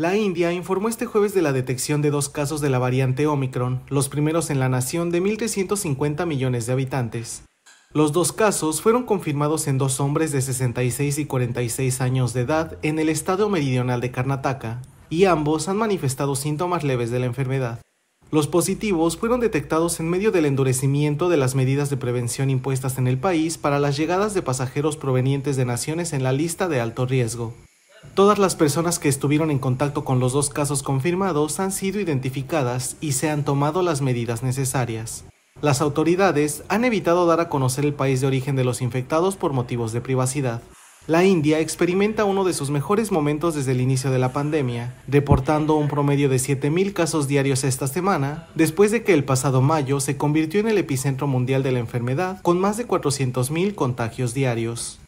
La India informó este jueves de la detección de dos casos de la variante Omicron, los primeros en la nación de 1.350 millones de habitantes. Los dos casos fueron confirmados en dos hombres de 66 y 46 años de edad en el estado meridional de Karnataka, y ambos han manifestado síntomas leves de la enfermedad. Los positivos fueron detectados en medio del endurecimiento de las medidas de prevención impuestas en el país para las llegadas de pasajeros provenientes de naciones en la lista de alto riesgo. Todas las personas que estuvieron en contacto con los dos casos confirmados han sido identificadas y se han tomado las medidas necesarias. Las autoridades han evitado dar a conocer el país de origen de los infectados por motivos de privacidad. La India experimenta uno de sus mejores momentos desde el inicio de la pandemia, reportando un promedio de 7.000 casos diarios esta semana, después de que el pasado mayo se convirtió en el epicentro mundial de la enfermedad, con más de 400.000 contagios diarios.